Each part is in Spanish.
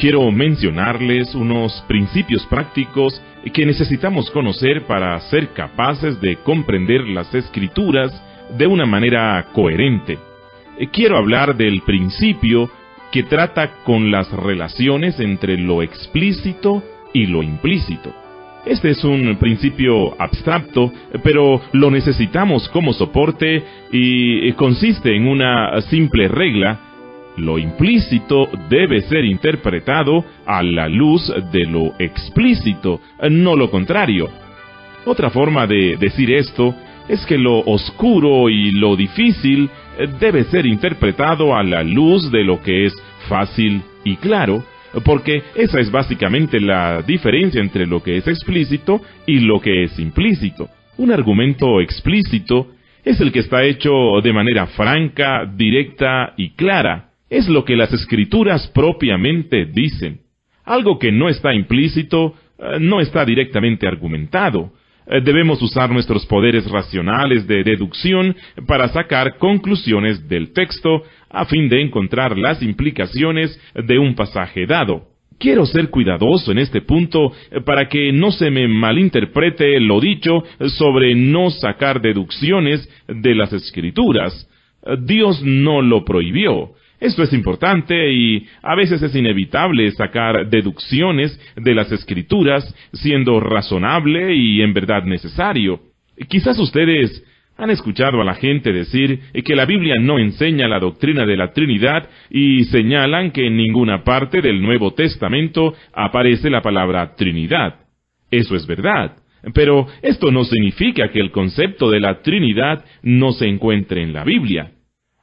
quiero mencionarles unos principios prácticos que necesitamos conocer para ser capaces de comprender las escrituras de una manera coherente. Eh, quiero hablar del principio que trata con las relaciones entre lo explícito y lo implícito. Este es un principio abstracto, pero lo necesitamos como soporte y eh, consiste en una simple regla lo implícito debe ser interpretado a la luz de lo explícito, no lo contrario. Otra forma de decir esto es que lo oscuro y lo difícil debe ser interpretado a la luz de lo que es fácil y claro, porque esa es básicamente la diferencia entre lo que es explícito y lo que es implícito. Un argumento explícito es el que está hecho de manera franca, directa y clara, es lo que las escrituras propiamente dicen, algo que no está implícito, eh, no está directamente argumentado. Eh, debemos usar nuestros poderes racionales de deducción para sacar conclusiones del texto a fin de encontrar las implicaciones de un pasaje dado. Quiero ser cuidadoso en este punto eh, para que no se me malinterprete lo dicho sobre no sacar deducciones de las escrituras. Dios no lo prohibió, esto es importante y a veces es inevitable sacar deducciones de las escrituras siendo razonable y en verdad necesario. Quizás ustedes han escuchado a la gente decir que la Biblia no enseña la doctrina de la Trinidad y señalan que en ninguna parte del Nuevo Testamento aparece la palabra Trinidad. Eso es verdad. Pero esto no significa que el concepto de la Trinidad no se encuentre en la Biblia.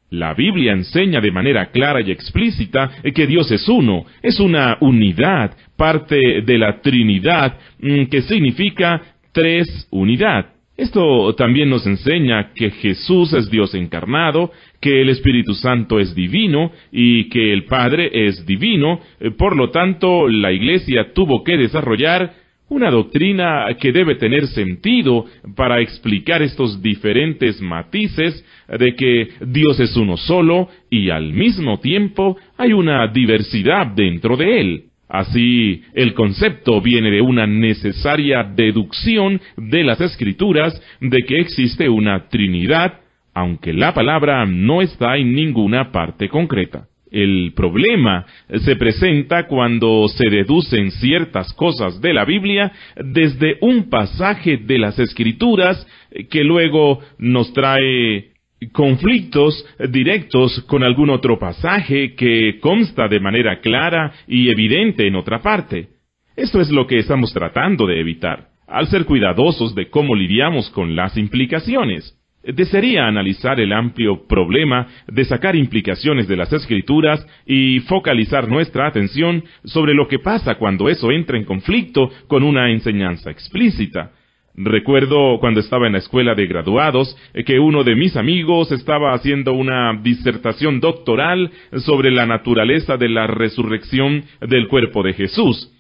La Biblia enseña de manera clara y explícita que Dios es uno, es una unidad, parte de la Trinidad, mm, que significa tres unidad. Esto también nos enseña que Jesús es Dios encarnado, que el Espíritu Santo es divino y que el Padre es divino. Eh, por lo tanto, la Iglesia tuvo que desarrollar una doctrina que debe tener sentido para explicar estos diferentes matices de que Dios es uno solo y al mismo tiempo hay una diversidad dentro de él. Así, el concepto viene de una necesaria deducción de las escrituras de que existe una Trinidad, aunque la palabra no está en ninguna parte concreta. El problema se presenta cuando se deducen ciertas cosas de la Biblia desde un pasaje de las Escrituras que luego nos trae conflictos directos con algún otro pasaje que consta de manera clara y evidente en otra parte. Esto es lo que estamos tratando de evitar, al ser cuidadosos de cómo lidiamos con las implicaciones. Eh, desearía analizar el amplio problema de sacar implicaciones de las escrituras y focalizar nuestra atención sobre lo que pasa cuando eso entra en conflicto con una enseñanza explícita. Recuerdo cuando estaba en la escuela de graduados eh, que uno de mis amigos estaba haciendo una disertación doctoral sobre la naturaleza de la resurrección del cuerpo de Jesús.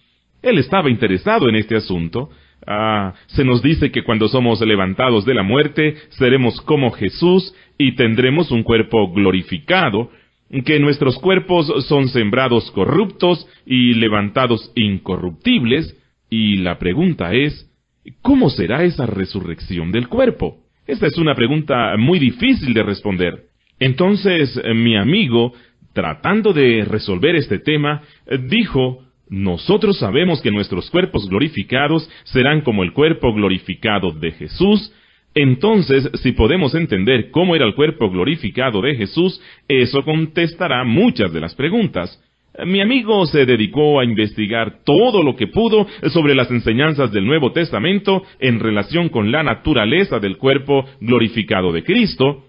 Él estaba interesado en este asunto, Ah, se nos dice que cuando somos levantados de la muerte, seremos como Jesús y tendremos un cuerpo glorificado, que nuestros cuerpos son sembrados corruptos y levantados incorruptibles, y la pregunta es, ¿cómo será esa resurrección del cuerpo? Esta es una pregunta muy difícil de responder. Entonces, mi amigo, tratando de resolver este tema, dijo nosotros sabemos que nuestros cuerpos glorificados serán como el cuerpo glorificado de Jesús, entonces, si podemos entender cómo era el cuerpo glorificado de Jesús, eso contestará muchas de las preguntas. Mi amigo se dedicó a investigar todo lo que pudo sobre las enseñanzas del Nuevo Testamento en relación con la naturaleza del cuerpo glorificado de Cristo,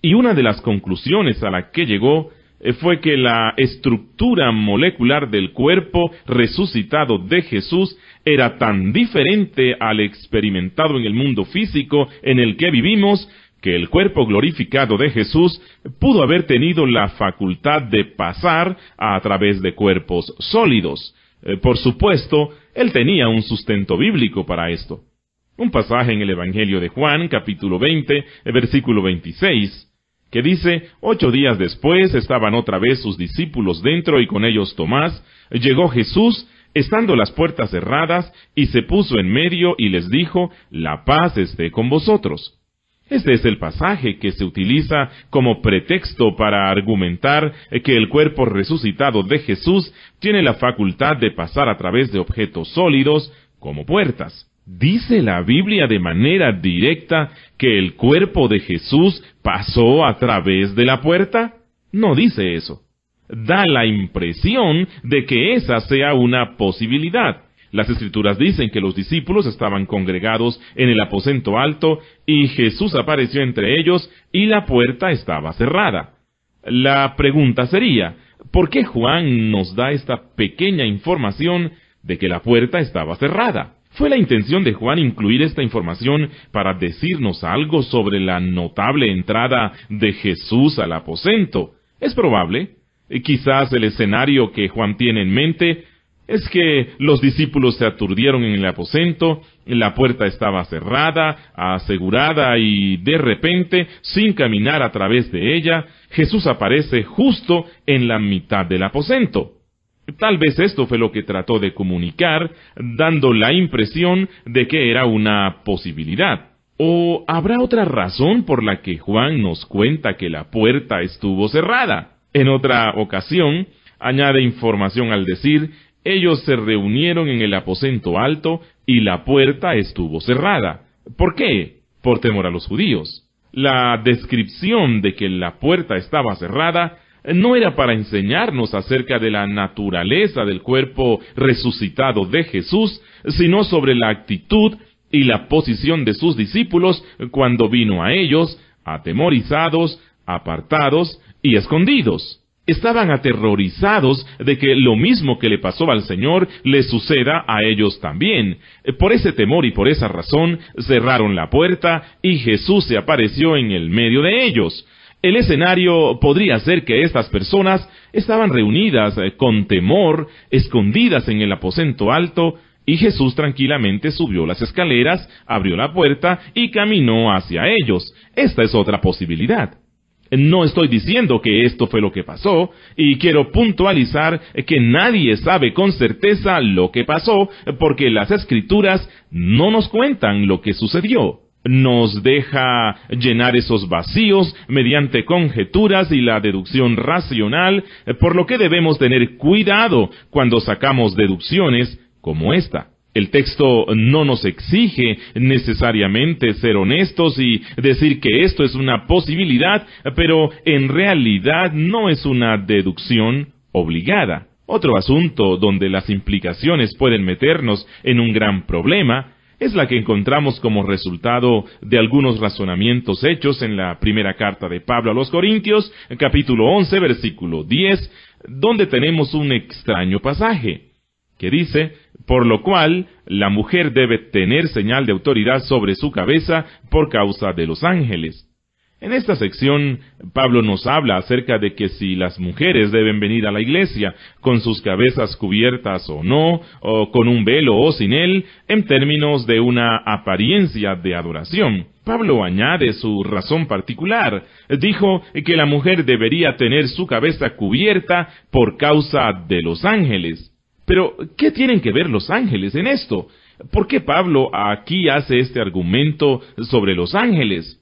y una de las conclusiones a la que llegó eh, fue que la estructura molecular del cuerpo resucitado de Jesús era tan diferente al experimentado en el mundo físico en el que vivimos, que el cuerpo glorificado de Jesús pudo haber tenido la facultad de pasar a través de cuerpos sólidos. Eh, por supuesto, él tenía un sustento bíblico para esto. Un pasaje en el Evangelio de Juan, capítulo 20, eh, versículo 26 que dice, ocho días después estaban otra vez sus discípulos dentro y con ellos Tomás, llegó Jesús, estando las puertas cerradas, y se puso en medio y les dijo, la paz esté con vosotros. Este es el pasaje que se utiliza como pretexto para argumentar que el cuerpo resucitado de Jesús tiene la facultad de pasar a través de objetos sólidos como puertas. Dice la Biblia de manera directa que el cuerpo de Jesús pasó a través de la puerta? No dice eso. Da la impresión de que esa sea una posibilidad. Las escrituras dicen que los discípulos estaban congregados en el aposento alto y Jesús apareció entre ellos y la puerta estaba cerrada. La pregunta sería, ¿por qué Juan nos da esta pequeña información de que la puerta estaba cerrada? Fue la intención de Juan incluir esta información para decirnos algo sobre la notable entrada de Jesús al aposento. Es probable. Eh, quizás el escenario que Juan tiene en mente es que los discípulos se aturdieron en el aposento, la puerta estaba cerrada, asegurada y de repente, sin caminar a través de ella, Jesús aparece justo en la mitad del aposento. Tal vez esto fue lo que trató de comunicar, dando la impresión de que era una posibilidad. ¿O habrá otra razón por la que Juan nos cuenta que la puerta estuvo cerrada? En otra ocasión, añade información al decir, ellos se reunieron en el aposento alto y la puerta estuvo cerrada. ¿Por qué? Por temor a los judíos. La descripción de que la puerta estaba cerrada no era para enseñarnos acerca de la naturaleza del cuerpo resucitado de Jesús, sino sobre la actitud y la posición de sus discípulos cuando vino a ellos, atemorizados, apartados y escondidos. Estaban aterrorizados de que lo mismo que le pasó al Señor le suceda a ellos también. Por ese temor y por esa razón cerraron la puerta y Jesús se apareció en el medio de ellos. El escenario podría ser que estas personas estaban reunidas eh, con temor, escondidas en el aposento alto, y Jesús tranquilamente subió las escaleras, abrió la puerta y caminó hacia ellos. Esta es otra posibilidad. No estoy diciendo que esto fue lo que pasó, y quiero puntualizar que nadie sabe con certeza lo que pasó, porque las escrituras no nos cuentan lo que sucedió nos deja llenar esos vacíos mediante conjeturas y la deducción racional, eh, por lo que debemos tener cuidado cuando sacamos deducciones como esta. El texto no nos exige necesariamente ser honestos y decir que esto es una posibilidad, pero en realidad no es una deducción obligada. Otro asunto donde las implicaciones pueden meternos en un gran problema es la que encontramos como resultado de algunos razonamientos hechos en la primera carta de Pablo a los Corintios, capítulo 11, versículo 10, donde tenemos un extraño pasaje que dice, por lo cual la mujer debe tener señal de autoridad sobre su cabeza por causa de los ángeles. En esta sección, Pablo nos habla acerca de que si las mujeres deben venir a la iglesia con sus cabezas cubiertas o no, o con un velo o sin él, en términos de una apariencia de adoración. Pablo añade su razón particular. Dijo que la mujer debería tener su cabeza cubierta por causa de los ángeles. Pero, ¿qué tienen que ver los ángeles en esto? ¿Por qué Pablo aquí hace este argumento sobre los ángeles?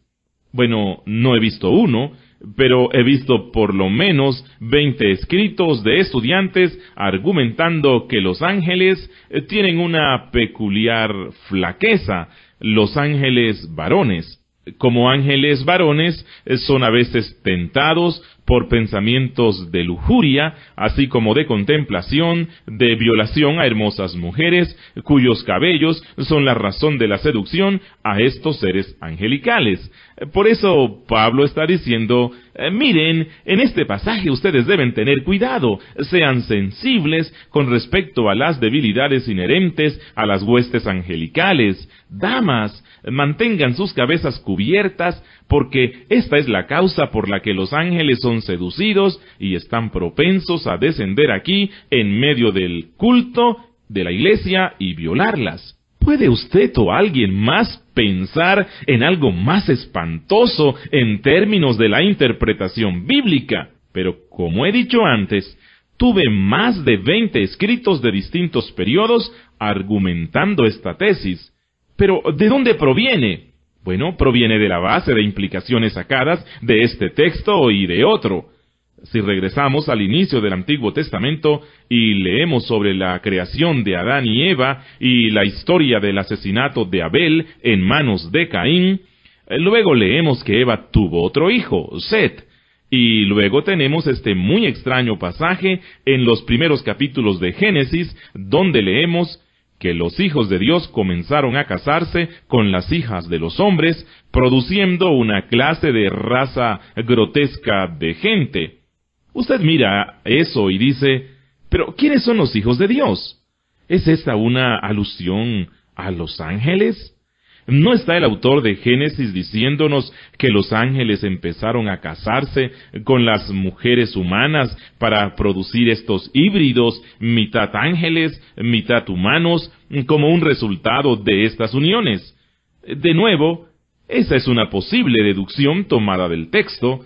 Bueno, no he visto uno, pero he visto por lo menos veinte escritos de estudiantes argumentando que los ángeles eh, tienen una peculiar flaqueza, los ángeles varones. Como ángeles varones eh, son a veces tentados por pensamientos de lujuria, así como de contemplación, de violación a hermosas mujeres, cuyos cabellos son la razón de la seducción a estos seres angelicales. Por eso Pablo está diciendo, eh, miren, en este pasaje ustedes deben tener cuidado, sean sensibles con respecto a las debilidades inherentes a las huestes angelicales. Damas, mantengan sus cabezas cubiertas, porque esta es la causa por la que los ángeles son seducidos y están propensos a descender aquí en medio del culto de la iglesia y violarlas. ¿Puede usted o alguien más pensar en algo más espantoso en términos de la interpretación bíblica? Pero como he dicho antes, tuve más de veinte escritos de distintos periodos argumentando esta tesis. Pero ¿de dónde proviene? Bueno, proviene de la base de implicaciones sacadas de este texto y de otro. Si regresamos al inicio del Antiguo Testamento y leemos sobre la creación de Adán y Eva y la historia del asesinato de Abel en manos de Caín, eh, luego leemos que Eva tuvo otro hijo, Set, y luego tenemos este muy extraño pasaje en los primeros capítulos de Génesis donde leemos que los hijos de Dios comenzaron a casarse con las hijas de los hombres, produciendo una clase de raza grotesca de gente. Usted mira eso y dice, pero ¿quiénes son los hijos de Dios? ¿Es esta una alusión a los ángeles? ¿No está el autor de Génesis diciéndonos que los ángeles empezaron a casarse con las mujeres humanas para producir estos híbridos, mitad ángeles, mitad humanos, como un resultado de estas uniones? De nuevo, esa es una posible deducción tomada del texto.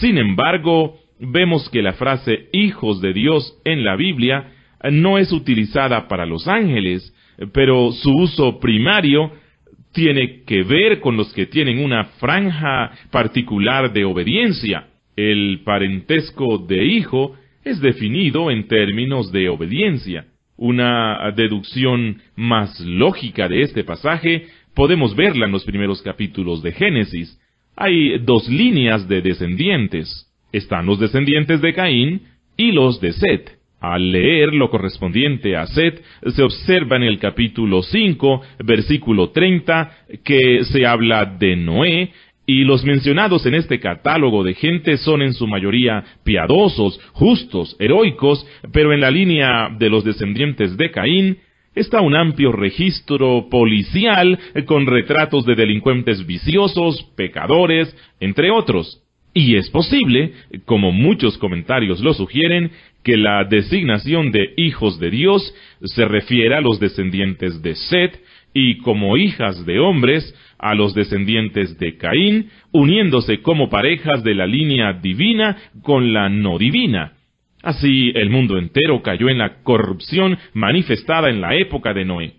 Sin embargo, vemos que la frase hijos de Dios en la Biblia no es utilizada para los ángeles, pero su uso primario tiene que ver con los que tienen una franja particular de obediencia. El parentesco de hijo es definido en términos de obediencia. Una deducción más lógica de este pasaje podemos verla en los primeros capítulos de Génesis. Hay dos líneas de descendientes. Están los descendientes de Caín y los de Set. Al leer lo correspondiente a Set, se observa en el capítulo 5, versículo 30, que se habla de Noé, y los mencionados en este catálogo de gente son en su mayoría piadosos, justos, heroicos, pero en la línea de los descendientes de Caín, está un amplio registro policial con retratos de delincuentes viciosos, pecadores, entre otros. Y es posible, como muchos comentarios lo sugieren, que la designación de hijos de Dios se refiera a los descendientes de Set y como hijas de hombres a los descendientes de Caín, uniéndose como parejas de la línea divina con la no divina. Así el mundo entero cayó en la corrupción manifestada en la época de Noé.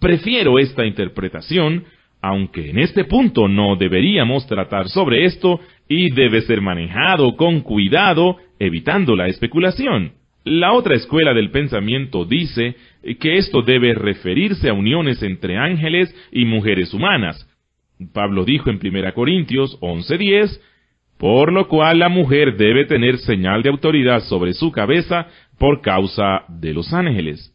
Prefiero esta interpretación aunque en este punto no deberíamos tratar sobre esto y debe ser manejado con cuidado, evitando la especulación. La otra escuela del pensamiento dice que esto debe referirse a uniones entre ángeles y mujeres humanas. Pablo dijo en 1 Corintios 11:10, por lo cual la mujer debe tener señal de autoridad sobre su cabeza por causa de los ángeles.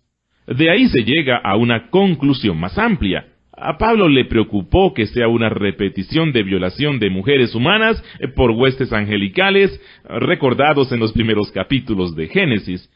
De ahí se llega a una conclusión más amplia. A Pablo le preocupó que sea una repetición de violación de mujeres humanas eh, por huestes angelicales recordados en los primeros capítulos de Génesis.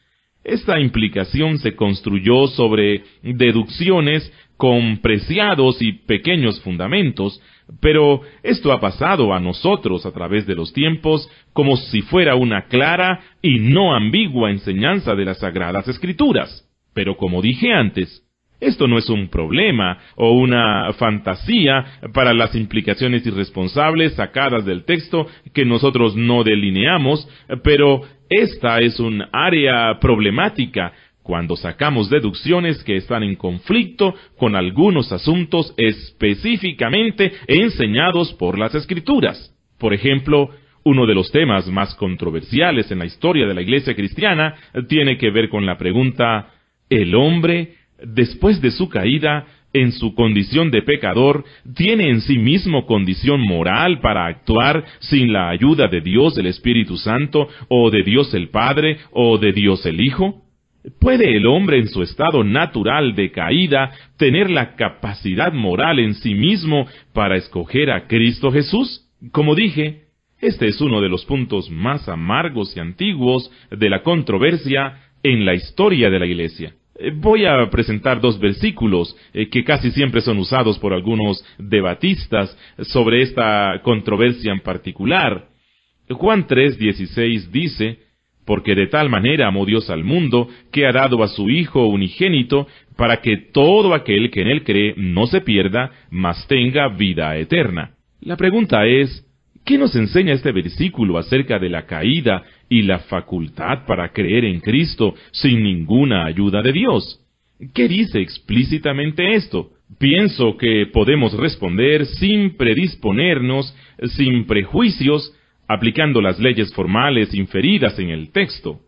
Esta implicación se construyó sobre deducciones con preciados y pequeños fundamentos, pero esto ha pasado a nosotros a través de los tiempos como si fuera una clara y no ambigua enseñanza de las sagradas escrituras. Pero como dije antes, esto no es un problema o una fantasía para las implicaciones irresponsables sacadas del texto que nosotros no delineamos, pero esta es un área problemática cuando sacamos deducciones que están en conflicto con algunos asuntos específicamente enseñados por las escrituras. Por ejemplo, uno de los temas más controversiales en la historia de la Iglesia cristiana tiene que ver con la pregunta ¿El hombre después de su caída, en su condición de pecador, tiene en sí mismo condición moral para actuar sin la ayuda de Dios el Espíritu Santo, o de Dios el Padre, o de Dios el Hijo? ¿Puede el hombre en su estado natural de caída tener la capacidad moral en sí mismo para escoger a Cristo Jesús? Como dije, este es uno de los puntos más amargos y antiguos de la controversia en la historia de la Iglesia. Eh, voy a presentar dos versículos eh, que casi siempre son usados por algunos debatistas sobre esta controversia en particular. Juan 3:16 dice, porque de tal manera amó Dios al mundo, que ha dado a su Hijo unigénito, para que todo aquel que en él cree no se pierda, mas tenga vida eterna. La pregunta es, ¿qué nos enseña este versículo acerca de la caída y la facultad para creer en Cristo sin ninguna ayuda de Dios. ¿Qué dice explícitamente esto? Pienso que podemos responder sin predisponernos, sin prejuicios, aplicando las leyes formales inferidas en el texto.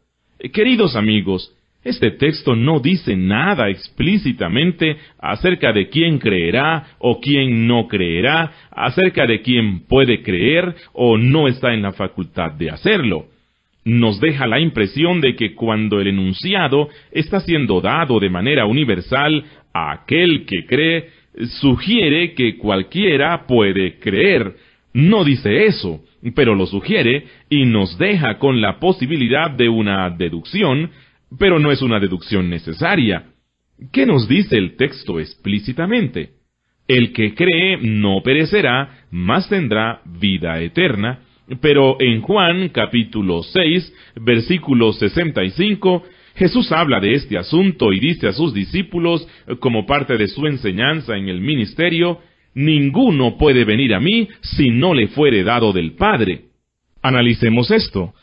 Queridos amigos, este texto no dice nada explícitamente acerca de quién creerá o quién no creerá, acerca de quién puede creer o no está en la facultad de hacerlo nos deja la impresión de que cuando el enunciado está siendo dado de manera universal a aquel que cree, sugiere que cualquiera puede creer. No dice eso, pero lo sugiere y nos deja con la posibilidad de una deducción, pero no es una deducción necesaria. ¿Qué nos dice el texto explícitamente? El que cree no perecerá, mas tendrá vida eterna, pero en Juan capítulo 6, versículo 65, Jesús habla de este asunto y dice a sus discípulos, como parte de su enseñanza en el ministerio, Ninguno puede venir a mí si no le fuere dado del Padre. Analicemos esto.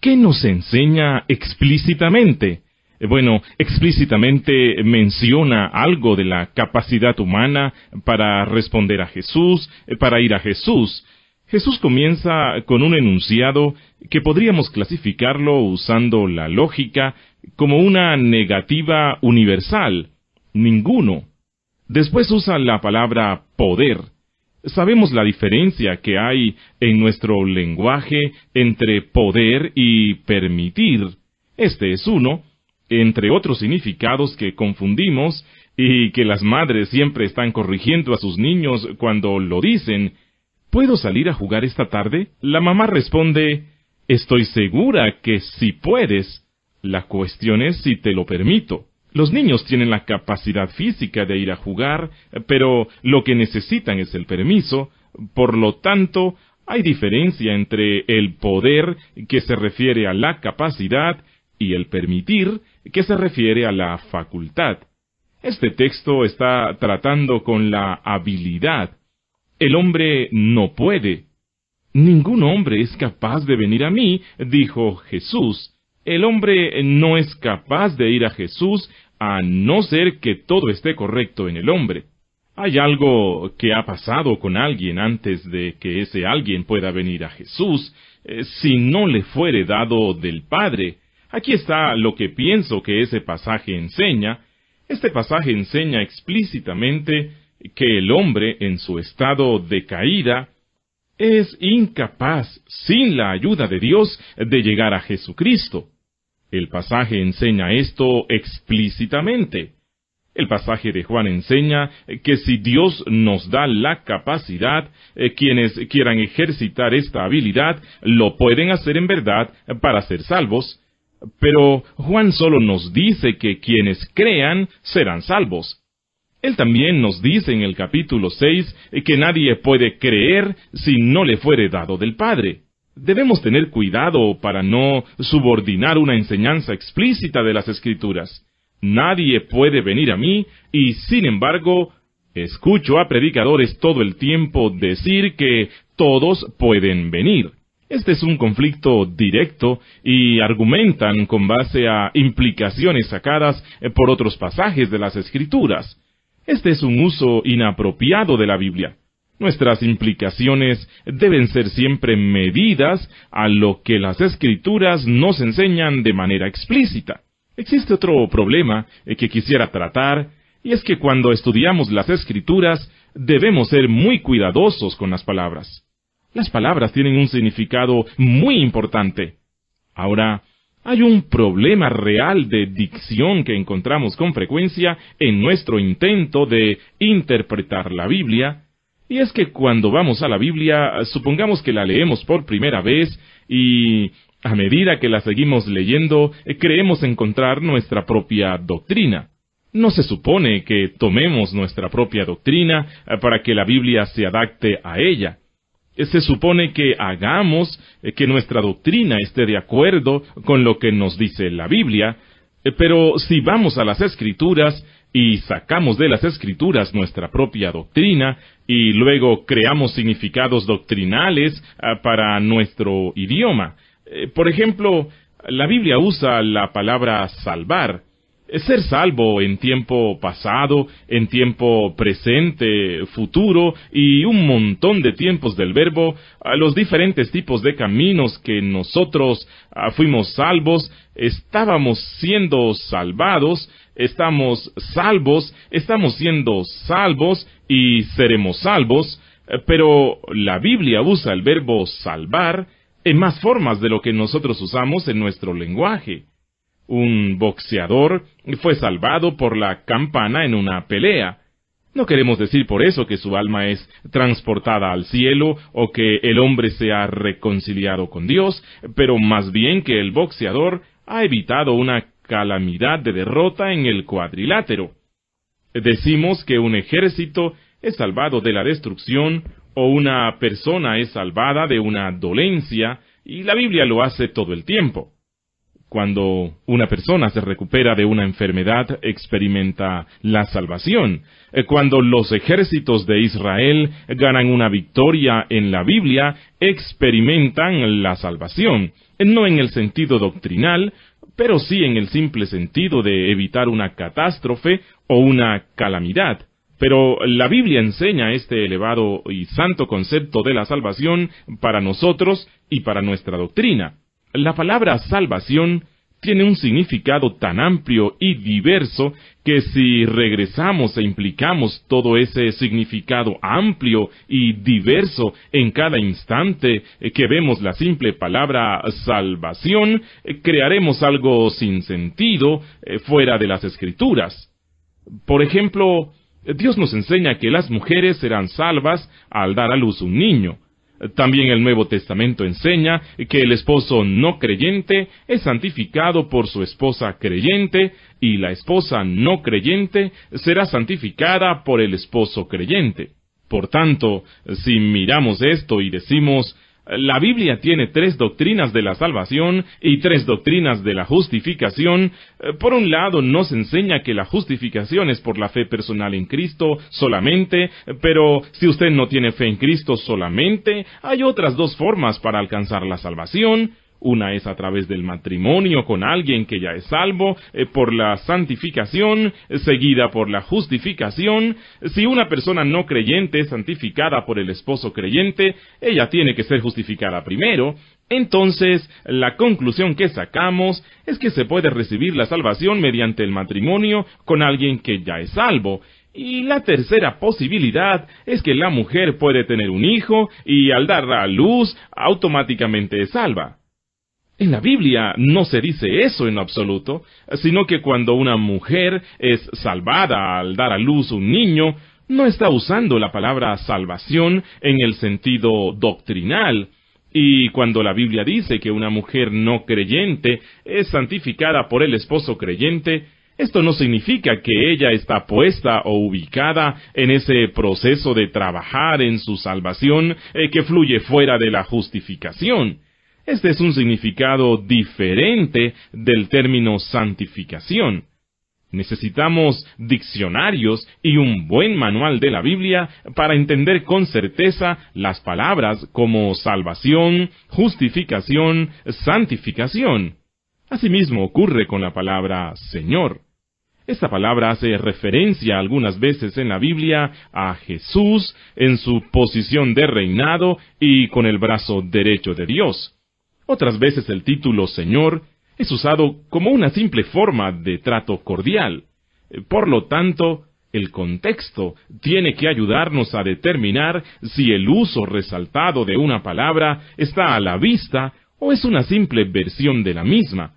¿Qué nos enseña explícitamente? Bueno, explícitamente menciona algo de la capacidad humana para responder a Jesús, para ir a Jesús, Jesús comienza con un enunciado que podríamos clasificarlo usando la lógica como una negativa universal, ninguno. Después usa la palabra poder. Sabemos la diferencia que hay en nuestro lenguaje entre poder y permitir. Este es uno, entre otros significados que confundimos y que las madres siempre están corrigiendo a sus niños cuando lo dicen, ¿Puedo salir a jugar esta tarde? La mamá responde Estoy segura que si puedes. La cuestión es si te lo permito. Los niños tienen la capacidad física de ir a jugar, pero lo que necesitan es el permiso, por lo tanto, hay diferencia entre el poder, que se refiere a la capacidad, y el permitir, que se refiere a la facultad. Este texto está tratando con la habilidad, el hombre no puede. Ningún hombre es capaz de venir a mí, dijo Jesús. El hombre no es capaz de ir a Jesús a no ser que todo esté correcto en el hombre. Hay algo que ha pasado con alguien antes de que ese alguien pueda venir a Jesús, eh, si no le fuere dado del Padre. Aquí está lo que pienso que ese pasaje enseña. Este pasaje enseña explícitamente que el hombre en su estado de caída es incapaz, sin la ayuda de Dios, de llegar a Jesucristo. El pasaje enseña esto explícitamente. El pasaje de Juan enseña que si Dios nos da la capacidad, eh, quienes quieran ejercitar esta habilidad lo pueden hacer en verdad para ser salvos, pero Juan solo nos dice que quienes crean serán salvos. Él también nos dice en el capítulo 6 eh, que nadie puede creer si no le fuere dado del Padre. Debemos tener cuidado para no subordinar una enseñanza explícita de las Escrituras. Nadie puede venir a mí y, sin embargo, escucho a predicadores todo el tiempo decir que todos pueden venir. Este es un conflicto directo y argumentan con base a implicaciones sacadas eh, por otros pasajes de las Escrituras. Este es un uso inapropiado de la Biblia. Nuestras implicaciones deben ser siempre medidas a lo que las escrituras nos enseñan de manera explícita. Existe otro problema que quisiera tratar, y es que cuando estudiamos las escrituras debemos ser muy cuidadosos con las palabras. Las palabras tienen un significado muy importante. Ahora, hay un problema real de dicción que encontramos con frecuencia en nuestro intento de interpretar la Biblia, y es que cuando vamos a la Biblia, supongamos que la leemos por primera vez y a medida que la seguimos leyendo, eh, creemos encontrar nuestra propia doctrina. No se supone que tomemos nuestra propia doctrina eh, para que la Biblia se adapte a ella se supone que hagamos eh, que nuestra doctrina esté de acuerdo con lo que nos dice la Biblia, eh, pero si vamos a las escrituras y sacamos de las escrituras nuestra propia doctrina y luego creamos significados doctrinales ah, para nuestro idioma, eh, por ejemplo, la Biblia usa la palabra salvar ser salvo en tiempo pasado, en tiempo presente, futuro y un montón de tiempos del verbo, los diferentes tipos de caminos que nosotros ah, fuimos salvos, estábamos siendo salvados, estamos salvos, estamos siendo salvos y seremos salvos, eh, pero la Biblia usa el verbo salvar en más formas de lo que nosotros usamos en nuestro lenguaje. Un boxeador fue salvado por la campana en una pelea. No queremos decir por eso que su alma es transportada al cielo o que el hombre se ha reconciliado con Dios, pero más bien que el boxeador ha evitado una calamidad de derrota en el cuadrilátero. Decimos que un ejército es salvado de la destrucción o una persona es salvada de una dolencia, y la Biblia lo hace todo el tiempo. Cuando una persona se recupera de una enfermedad, experimenta la salvación. Eh, cuando los ejércitos de Israel ganan una victoria en la Biblia, experimentan la salvación. Eh, no en el sentido doctrinal, pero sí en el simple sentido de evitar una catástrofe o una calamidad. Pero la Biblia enseña este elevado y santo concepto de la salvación para nosotros y para nuestra doctrina. La palabra salvación tiene un significado tan amplio y diverso que si regresamos e implicamos todo ese significado amplio y diverso en cada instante eh, que vemos la simple palabra salvación, eh, crearemos algo sin sentido eh, fuera de las escrituras. Por ejemplo, Dios nos enseña que las mujeres serán salvas al dar a luz un niño. También el Nuevo Testamento enseña que el esposo no creyente es santificado por su esposa creyente y la esposa no creyente será santificada por el esposo creyente. Por tanto, si miramos esto y decimos la Biblia tiene tres doctrinas de la salvación y tres doctrinas de la justificación. Eh, por un lado, nos enseña que la justificación es por la fe personal en Cristo solamente, pero si usted no tiene fe en Cristo solamente, hay otras dos formas para alcanzar la salvación. Una es a través del matrimonio con alguien que ya es salvo, eh, por la santificación, eh, seguida por la justificación. Si una persona no creyente es santificada por el esposo creyente, ella tiene que ser justificada primero. Entonces, la conclusión que sacamos es que se puede recibir la salvación mediante el matrimonio con alguien que ya es salvo. Y la tercera posibilidad es que la mujer puede tener un hijo y al dar a luz automáticamente es salva. En la Biblia no se dice eso en absoluto, sino que cuando una mujer es salvada al dar a luz un niño, no está usando la palabra salvación en el sentido doctrinal. Y cuando la Biblia dice que una mujer no creyente es santificada por el esposo creyente, esto no significa que ella está puesta o ubicada en ese proceso de trabajar en su salvación eh, que fluye fuera de la justificación. Este es un significado diferente del término santificación. Necesitamos diccionarios y un buen manual de la Biblia para entender con certeza las palabras como salvación, justificación, santificación. Asimismo ocurre con la palabra Señor. Esta palabra hace referencia algunas veces en la Biblia a Jesús en su posición de reinado y con el brazo derecho de Dios. Otras veces el título Señor es usado como una simple forma de trato cordial. Por lo tanto, el contexto tiene que ayudarnos a determinar si el uso resaltado de una palabra está a la vista o es una simple versión de la misma.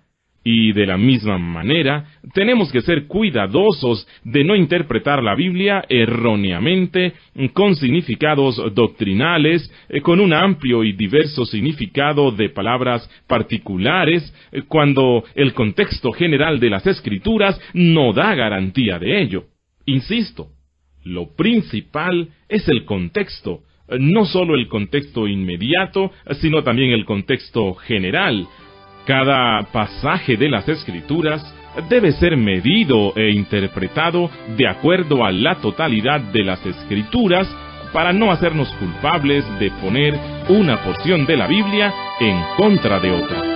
Y de la misma manera, tenemos que ser cuidadosos de no interpretar la Biblia erróneamente con significados doctrinales, eh, con un amplio y diverso significado de palabras particulares, eh, cuando el contexto general de las escrituras no da garantía de ello. Insisto, lo principal es el contexto, eh, no solo el contexto inmediato, sino también el contexto general, cada pasaje de las Escrituras debe ser medido e interpretado de acuerdo a la totalidad de las Escrituras para no hacernos culpables de poner una porción de la Biblia en contra de otra.